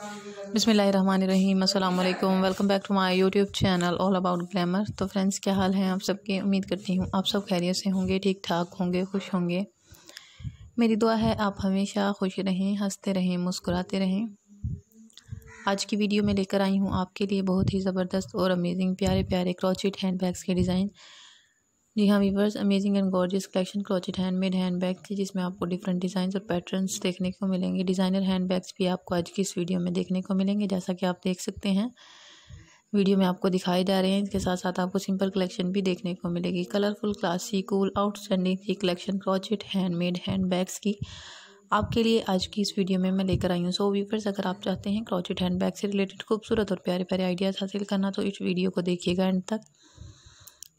बसमीम अल्लाम welcome back to my YouTube channel all about glamour तो फ्रेंड्स क्या हाल है आप सबके उम्मीद करती हूँ आप सब खैरियत से होंगे ठीक ठाक होंगे खुश होंगे मेरी दुआ है आप हमेशा खुश रहें हंसते रहें मुस्कुराते रहें आज की वीडियो में लेकर आई हूँ आपके लिए बहुत ही ज़बरदस्त और अमेजिंग प्यारे प्यारे क्रॉचिट हैंड बैग्स के डिज़ाइन जी हाँ weavers amazing and gorgeous collection crochet handmade handbag थी जिसमें आपको डिफरेंट डिज़ाइन और पैटर्न्स देखने को मिलेंगे डिज़ाइनर हैंडबैग्स भी आपको आज की इस वीडियो में देखने को मिलेंगे जैसा कि आप देख सकते हैं वीडियो में आपको दिखाई जा रहे हैं इसके साथ साथ आपको सिंपल कलेक्शन भी देखने को मिलेगी कलरफुल क्लासी कूल आउटस्टैंडिंग थी कलेक्शन क्रोचेट हैंडमेड बैग्स की आपके लिए आज की इस वीडियो में मैं लेकर आई हूँ सो वीवर्स अगर आप चाहते हैं हैंड बैग से रिलेटेड खूबसूरत और प्यारे प्यारे आइडियाज़ हासिल करना तो इस वीडियो को देखिएगा एंड तक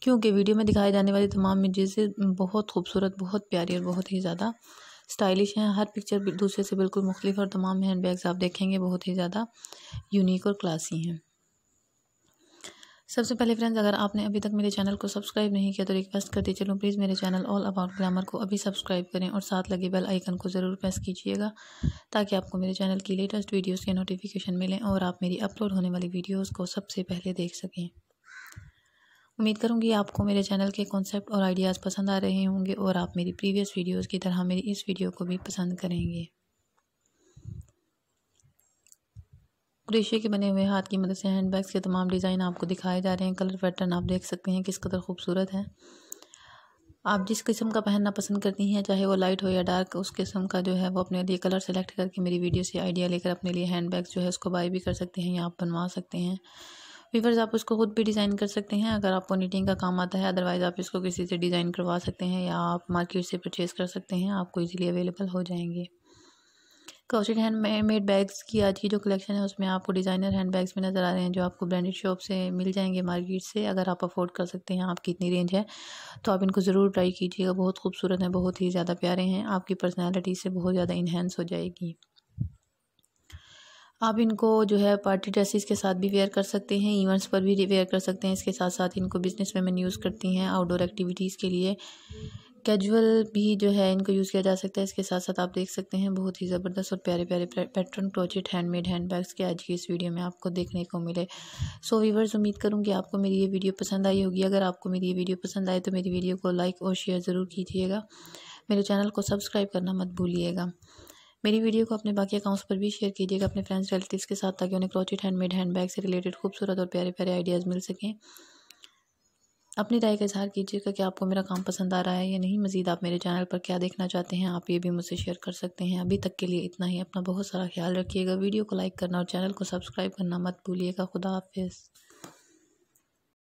क्योंकि वीडियो में दिखाए जाने वाली तमाम इमेजेस बहुत खूबसूरत बहुत प्यारी और बहुत ही ज़्यादा स्टाइलिश हैं हर पिक्चर दूसरे से बिल्कुल मुख्तफ और तमाम हैंड बैग्स आप देखेंगे बहुत ही ज़्यादा यूनिक और क्लासी हैं सबसे पहले फ्रेंड्स अगर आपने अभी तक मेरे चैनल को सब्सक्राइब नहीं किया तो रिक्वेस्ट करते चलूँ प्लीज़ मेरे चैनल ऑल अबाउट ग्रामर को अभी सब्सक्राइब करें और साथ लगे बेल आइकन को ज़रूर प्रेस कीजिएगा ताकि आपको मेरे चैनल की लेटेस्ट वीडियोस के नोटिफिकेशन मिलें और आप मेरी अपलोड होने वाली वीडियोस को सबसे पहले देख सकें उम्मीद करूँगी आपको मेरे चैनल के कॉन्सेप्ट और आइडियाज़ पसंद आ रहे होंगे और आप मेरी प्रीवियस वीडियोस की तरह मेरी इस वीडियो को भी पसंद करेंगे क्रेशे के बने हुए हाथ की मदद से हैंड बैग्स के तमाम डिज़ाइन आपको दिखाए जा रहे हैं कलर पैटर्न आप देख सकते हैं किस कदर खूबसूरत है आप जिस किस्म का पहनना पसंद करती हैं चाहे वो लाइट हो या डार्क उस किस्म का जो है वो अपने लिए कलर सेलेक्ट करके मेरी वीडियो से आइडिया लेकर अपने लिए हैंड बैग जो है उसको बाय भी कर सकते हैं या आप बनवा सकते हैं वीवर्स आप उसको खुद भी डिज़ाइन कर सकते हैं अगर आपको नीटिंग का काम आता है अदरवाइज़ आप इसको किसी से डिज़ाइन करवा सकते हैं या आप मार्केट से परचेज़ कर सकते हैं आपको इजीली अवेलेबल हो जाएंगे क्रोशेड हैंड मेड बैग्स की आज की जो कलेक्शन है उसमें आपको डिज़ाइनर हैंड बैग्स में नज़र आ रहे हैं जो आपको ब्रांडेड शॉप से मिल जाएंगे मार्केट से अगर आप अफोर्ड कर सकते हैं आपकी इतनी रेंज है तो आप इनको ज़रूर ट्राई कीजिएगा बहुत खूबसूरत हैं बहुत ही ज़्यादा प्यारे हैं आपकी पर्सनैलिटी से बहुत ज़्यादा इन्हेंस हो जाएगी आप इनको जो है पार्टी ड्रेसेस के साथ भी वेयर कर सकते हैं इवेंट्स पर भी वेयर कर सकते हैं इसके साथ साथ इनको बिजनेस वेमेन यूज़ करती हैं आउटडोर एक्टिविटीज़ के लिए कैजुअल भी जो है इनको यूज़ किया जा सकता है इसके साथ साथ आप देख सकते हैं बहुत ही ज़बरदस्त और प्यारे प्यारे पैटर्न क्रोचेट हैंडमेड हैंडबैग्स के आज की इस वीडियो में आपको देखने को मिले सो वीवर्स उम्मीद करूँगी आपको मेरी ये वीडियो पसंद आई होगी अगर आपको मेरी ये वीडियो पसंद आए तो मेरी वीडियो को लाइक और शेयर ज़रूर कीजिएगा मेरे चैनल को सब्सक्राइब करना मत भूलिएगा मेरी वीडियो को अपने बाकी अकाउंट्स पर भी शेयर कीजिएगा अपने फ्रेंड्स रिलेटिव्स के साथ ताकि उन्हें क्रोचेट हैंडमेड हैंडबैग से रिलेटेड खूबसूरत और प्यारे प्यारे आइडियाज़ मिल सकें अपनी राय का इजहार कीजिएगा कि आपको मेरा काम पसंद आ रहा है या नहीं मज़ीद आप मेरे चैनल पर क्या देखना चाहते हैं आप ये भी मुझसे शेयर कर सकते हैं अभी तक के लिए इतना ही अपना बहुत सारा ख्याल रखिएगा वीडियो को लाइक करना और चैनल को सब्सक्राइब करना मत भूलिएगा खुदा हाफिज़